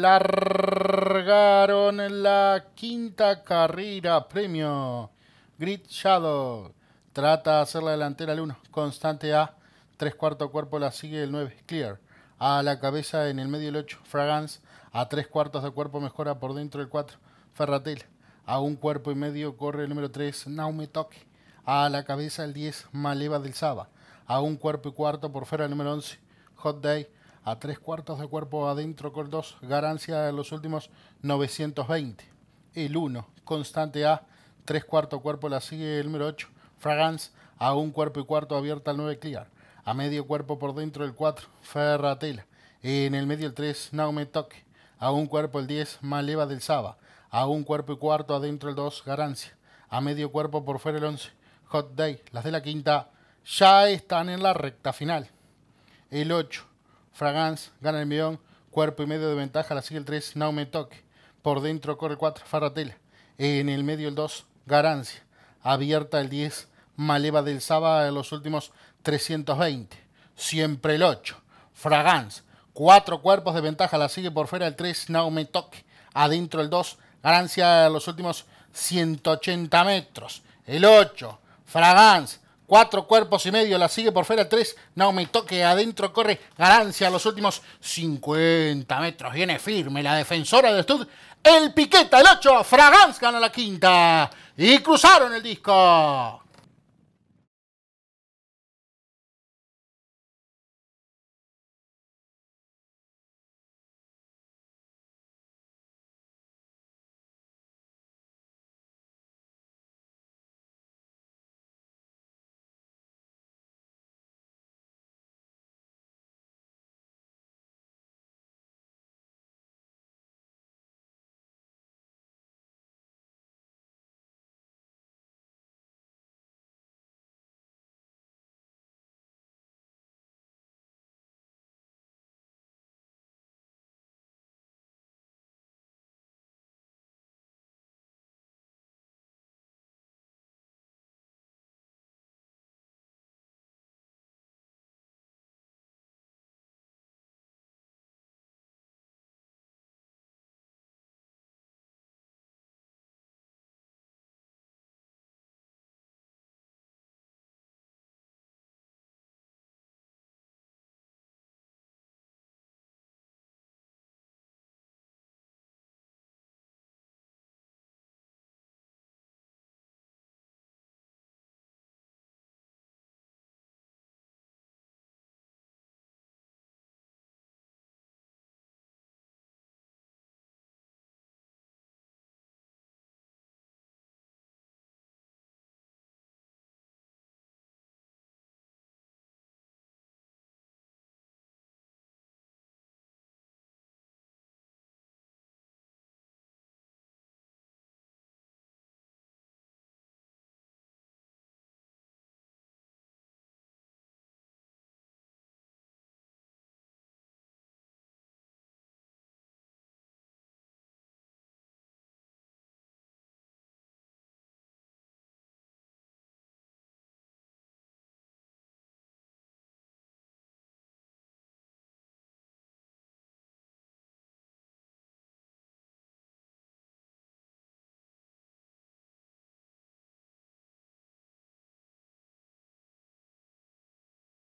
largaron la quinta carrera premio. Grid Shadow trata de hacer la delantera al 1, constante a 3 cuarto cuerpo la sigue el 9, Clear. A la cabeza en el medio el 8, Fragance. A 3 cuartos de cuerpo mejora por dentro el 4, Ferratel. A un cuerpo y medio corre el número 3, Naume Toque. A la cabeza el 10, Maleva del Saba. A un cuerpo y cuarto por fuera el número 11, Hot Day a tres cuartos de cuerpo adentro con dos, garancia en los últimos 920. El 1, constante a tres cuartos cuerpo la sigue el número 8, Fragance a un cuerpo y cuarto abierta al 9 Clear, a medio cuerpo por dentro el 4, Ferratela, en el medio el 3, Naume Toque, a un cuerpo el 10, Maleva del Saba, a un cuerpo y cuarto adentro el 2, Garancia. a medio cuerpo por fuera el 11, Hot Day, las de la quinta ya están en la recta final. El 8, Fragans, gana el millón, cuerpo y medio de ventaja, la sigue el 3, Naume Toque. Por dentro corre 4, Farratela. En el medio el 2, Garancia, Abierta el 10, Maleva del Saba en los últimos 320. Siempre el 8, Fragans, Cuatro cuerpos de ventaja, la sigue por fuera el 3, Naume Toque. Adentro el 2, Garancia, en los últimos 180 metros. El 8, Fragans. Cuatro cuerpos y medio, la sigue por fuera tres. No me toque, adentro corre Garancia. los últimos 50 metros. Viene firme la defensora de Stud. El Piqueta, el ocho. Fragans gana la quinta. Y cruzaron el disco.